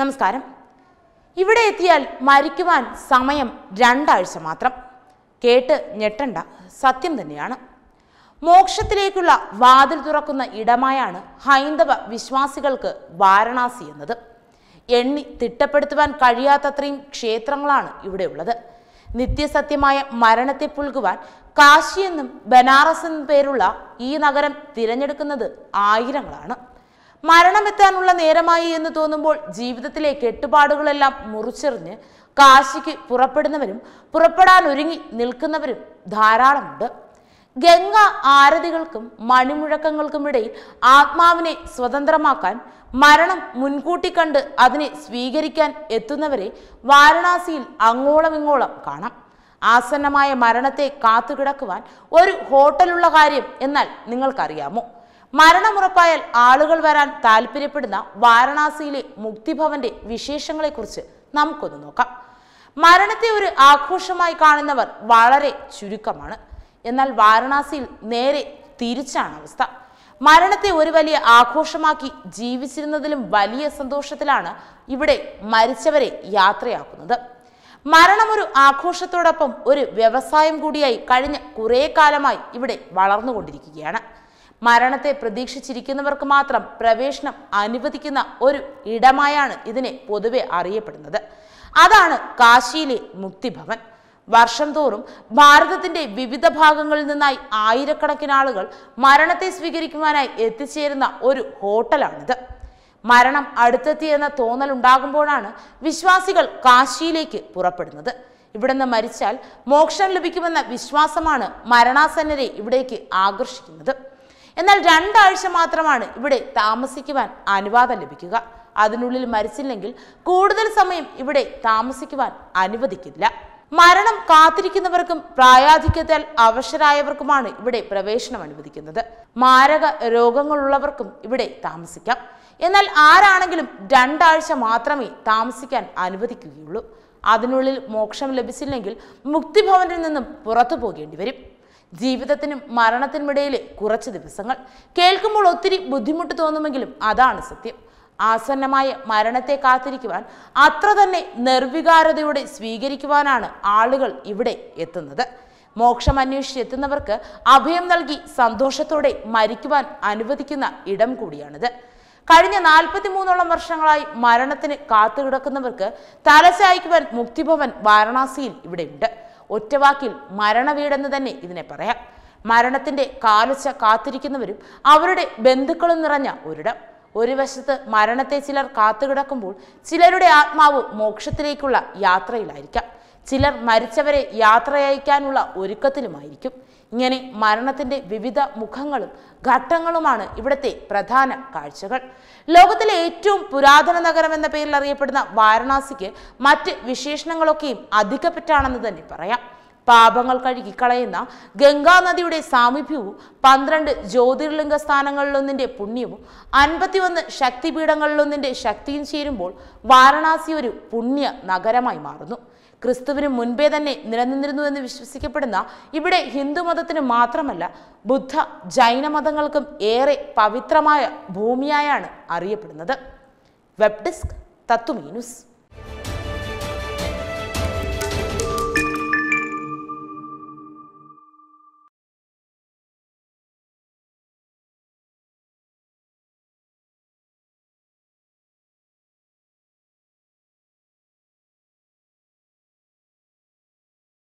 നമസ്കാരം ഇവിടെ എത്തിയാൽ മരിക്കുവാൻ സമയം രണ്ടാഴ്ച മാത്രം കേട്ട് ഞെട്ടണ്ട സത്യം തന്നെയാണ് മോക്ഷത്തിലേക്കുള്ള വാതിൽ തുറക്കുന്ന ഇടമായാണ് ഹൈന്ദവ വിശ്വാസികൾക്ക് വാരണാസി എന്നത് എണ്ണി തിട്ടപ്പെടുത്തുവാൻ കഴിയാത്തത്രയും ക്ഷേത്രങ്ങളാണ് ഇവിടെയുള്ളത് നിത്യസത്യമായ മരണത്തെ പുൽകുവാൻ കാശി എന്നും ബനാറസ് എന്നും പേരുള്ള ഈ നഗരം തിരഞ്ഞെടുക്കുന്നത് ആയിരങ്ങളാണ് മരണമെത്താനുള്ള നേരമായി എന്ന് തോന്നുമ്പോൾ ജീവിതത്തിലെ കെട്ടുപാടുകളെല്ലാം മുറിച്ചെറിഞ്ഞ് കാശിക്ക് പുറപ്പെടുന്നവരും പുറപ്പെടാൻ ഒരുങ്ങി നിൽക്കുന്നവരും ധാരാളമുണ്ട് ഗംഗ ആരതികൾക്കും മണിമുഴക്കങ്ങൾക്കുമിടയിൽ ആത്മാവിനെ സ്വതന്ത്രമാക്കാൻ മരണം മുൻകൂട്ടി കണ്ട് അതിനെ സ്വീകരിക്കാൻ എത്തുന്നവരെ വാരണാസിയിൽ അങ്ങോളം ഇങ്ങോളം കാണാം ആസന്നമായ മരണത്തെ കാത്തുകിടക്കുവാൻ ഒരു ഹോട്ടലുള്ള കാര്യം എന്നാൽ നിങ്ങൾക്കറിയാമോ മരണമുറപ്പായാൽ ആളുകൾ വരാൻ താല്പര്യപ്പെടുന്ന വാരണാസിയിലെ മുക്തിഭവന്റെ വിശേഷങ്ങളെക്കുറിച്ച് നമുക്കൊന്ന് നോക്കാം മരണത്തെ ഒരു ആഘോഷമായി കാണുന്നവർ വളരെ ചുരുക്കമാണ് എന്നാൽ വാരണാസിയിൽ നേരെ തിരിച്ചാണ് അവസ്ഥ മരണത്തെ ഒരു വലിയ ആഘോഷമാക്കി ജീവിച്ചിരുന്നതിലും വലിയ സന്തോഷത്തിലാണ് ഇവിടെ മരിച്ചവരെ യാത്രയാക്കുന്നത് മരണം ഒരു ആഘോഷത്തോടൊപ്പം ഒരു വ്യവസായം കൂടിയായി കഴിഞ്ഞ കുറേ കാലമായി ഇവിടെ വളർന്നുകൊണ്ടിരിക്കുകയാണ് മരണത്തെ പ്രതീക്ഷിച്ചിരിക്കുന്നവർക്ക് മാത്രം പ്രവേശനം അനുവദിക്കുന്ന ഒരു ഇടമായാണ് ഇതിനെ പൊതുവെ അറിയപ്പെടുന്നത് അതാണ് കാശിയിലെ മുക്തിഭവൻ വർഷം തോറും ഭാരതത്തിന്റെ വിവിധ ഭാഗങ്ങളിൽ നിന്നായി ആയിരക്കണക്കിന് ആളുകൾ മരണത്തെ സ്വീകരിക്കുവാനായി എത്തിച്ചേരുന്ന ഒരു ഹോട്ടലാണിത് മരണം അടുത്തെത്തിയെന്ന തോന്നൽ ഉണ്ടാകുമ്പോഴാണ് വിശ്വാസികൾ കാശിയിലേക്ക് പുറപ്പെടുന്നത് നിന്ന് മരിച്ചാൽ മോക്ഷം ലഭിക്കുമെന്ന വിശ്വാസമാണ് മരണാസന്നരെ ഇവിടേക്ക് ആകർഷിക്കുന്നത് എന്നാൽ രണ്ടാഴ്ച മാത്രമാണ് ഇവിടെ താമസിക്കുവാൻ അനുവാദം ലഭിക്കുക അതിനുള്ളിൽ മരിച്ചില്ലെങ്കിൽ കൂടുതൽ സമയം ഇവിടെ താമസിക്കുവാൻ അനുവദിക്കില്ല മരണം കാത്തിരിക്കുന്നവർക്കും പ്രായാധിക്യത്താൽ അവശരായവർക്കുമാണ് ഇവിടെ പ്രവേശനം അനുവദിക്കുന്നത് മാരക രോഗങ്ങളുള്ളവർക്കും ഇവിടെ താമസിക്കാം എന്നാൽ ആരാണെങ്കിലും രണ്ടാഴ്ച മാത്രമേ താമസിക്കാൻ അനുവദിക്കുകയുള്ളൂ അതിനുള്ളിൽ മോക്ഷം ലഭിച്ചില്ലെങ്കിൽ മുക്തിഭവനിൽ നിന്നും പുറത്തു പോകേണ്ടി വരും ജീവിതത്തിനും മരണത്തിനുമിടയിലെ കുറച്ച് ദിവസങ്ങൾ കേൾക്കുമ്പോൾ ഒത്തിരി ബുദ്ധിമുട്ട് തോന്നുമെങ്കിലും അതാണ് സത്യം ആസന്നമായ മരണത്തെ കാത്തിരിക്കുവാൻ അത്ര തന്നെ നിർവികാരതയോടെ സ്വീകരിക്കുവാനാണ് ആളുകൾ ഇവിടെ എത്തുന്നത് മോക്ഷം അന്വേഷിച്ച് എത്തുന്നവർക്ക് അഭയം നൽകി സന്തോഷത്തോടെ മരിക്കുവാൻ അനുവദിക്കുന്ന ഇടം കൂടിയാണിത് കഴിഞ്ഞ മൂന്നോളം വർഷങ്ങളായി മരണത്തിന് കാത്തുകിടക്കുന്നവർക്ക് തലശായിക്കുവാൻ മുക്തിഭവൻ വാരണാസിയിൽ ഇവിടെയുണ്ട് ഒറ്റവാക്കിൽ മരണവീടെന്ന് തന്നെ ഇതിനെ പറയാം മരണത്തിൻ്റെ കാലുച്ച കാത്തിരിക്കുന്നവരും അവരുടെ ബന്ധുക്കളും നിറഞ്ഞ ഒരിടം ഒരു വശത്ത് മരണത്തെ ചിലർ കാത്തുകിടക്കുമ്പോൾ ചിലരുടെ ആത്മാവ് മോക്ഷത്തിലേക്കുള്ള യാത്രയിലായിരിക്കാം ചിലർ മരിച്ചവരെ യാത്രയയക്കാനുള്ള ഒരുക്കത്തിലുമായിരിക്കും ഇങ്ങനെ മരണത്തിൻ്റെ വിവിധ മുഖങ്ങളും ഘട്ടങ്ങളുമാണ് ഇവിടുത്തെ പ്രധാന കാഴ്ചകൾ ലോകത്തിലെ ഏറ്റവും പുരാതന നഗരം എന്ന പേരിൽ അറിയപ്പെടുന്ന വാരണാസിക്ക് മറ്റ് വിശേഷണങ്ങളൊക്കെയും അധികപ്പെട്ടാണെന്ന് തന്നെ പറയാം പാപങ്ങൾ കഴുകിക്കളയുന്ന ഗംഗാനദിയുടെ സാമീപ്യവും പന്ത്രണ്ട് ജ്യോതിർലിംഗ സ്ഥാനങ്ങളിലൊന്നിൻ്റെ പുണ്യവും അൻപത്തിയൊന്ന് ശക്തിപീഠങ്ങളിലൊന്നിൻ്റെ ശക്തിയും ചേരുമ്പോൾ വാരണാസി ഒരു പുണ്യ നഗരമായി മാറുന്നു ക്രിസ്തുവിന് മുൻപേ തന്നെ നിലനിന്നിരുന്നു എന്ന് വിശ്വസിക്കപ്പെടുന്ന ഇവിടെ ഹിന്ദു മതത്തിന് മാത്രമല്ല ബുദ്ധ ജൈന മതങ്ങൾക്കും ഏറെ പവിത്രമായ ഭൂമിയായാണ് അറിയപ്പെടുന്നത് വെബ് തത്വമീനുസ്